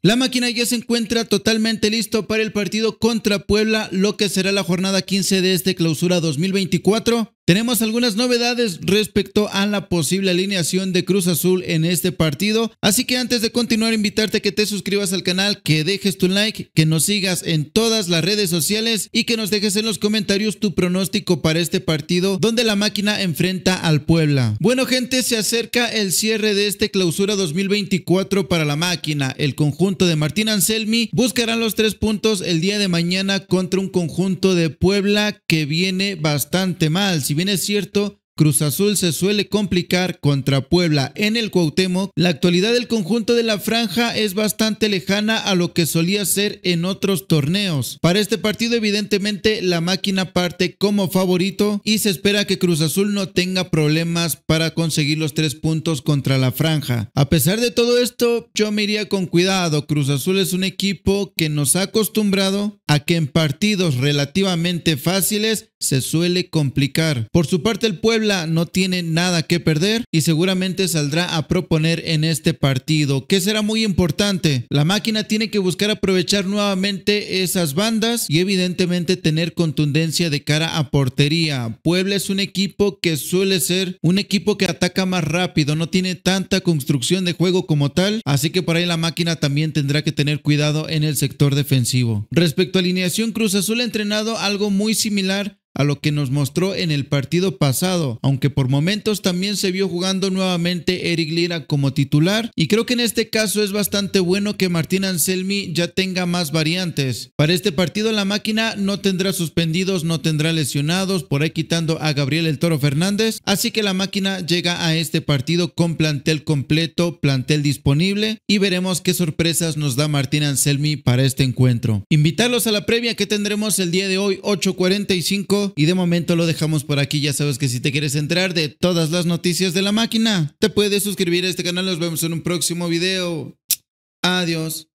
La máquina ya se encuentra totalmente listo para el partido contra Puebla, lo que será la jornada 15 de este clausura 2024. Tenemos algunas novedades respecto a la posible alineación de Cruz Azul en este partido, así que antes de continuar invitarte a que te suscribas al canal, que dejes tu like, que nos sigas en todas las redes sociales y que nos dejes en los comentarios tu pronóstico para este partido donde la máquina enfrenta al Puebla. Bueno gente, se acerca el cierre de este clausura 2024 para la máquina. El conjunto de Martín Anselmi buscarán los tres puntos el día de mañana contra un conjunto de Puebla que viene bastante mal. Si bien es cierto, Cruz Azul se suele complicar contra Puebla en el Cuauhtémoc, la actualidad del conjunto de la franja es bastante lejana a lo que solía ser en otros torneos. Para este partido evidentemente la máquina parte como favorito y se espera que Cruz Azul no tenga problemas para conseguir los tres puntos contra la franja. A pesar de todo esto, yo me iría con cuidado. Cruz Azul es un equipo que nos ha acostumbrado a que en partidos relativamente fáciles se suele complicar. Por su parte, el Puebla no tiene nada que perder y seguramente saldrá a proponer en este partido, que será muy importante. La máquina tiene que buscar aprovechar nuevamente esas bandas y evidentemente tener contundencia de cara a portería. Puebla es un equipo que suele ser un equipo que ataca más rápido, no tiene tanta construcción de juego como tal, así que por ahí la máquina también tendrá que tener cuidado en el sector defensivo. Respecto a alineación, Cruz Azul ha entrenado algo muy similar a lo que nos mostró en el partido pasado, aunque por momentos también se vio jugando nuevamente Eric Lira como titular y creo que en este caso es bastante bueno que Martín Anselmi ya tenga más variantes. Para este partido la máquina no tendrá suspendidos, no tendrá lesionados, por ahí quitando a Gabriel el Toro Fernández, así que la máquina llega a este partido con plantel completo, plantel disponible y veremos qué sorpresas nos da Martín Anselmi para este encuentro. Invitarlos a la previa que tendremos el día de hoy 8.45 y de momento lo dejamos por aquí. Ya sabes que si te quieres enterar de todas las noticias de la máquina, te puedes suscribir a este canal. Nos vemos en un próximo video. Adiós.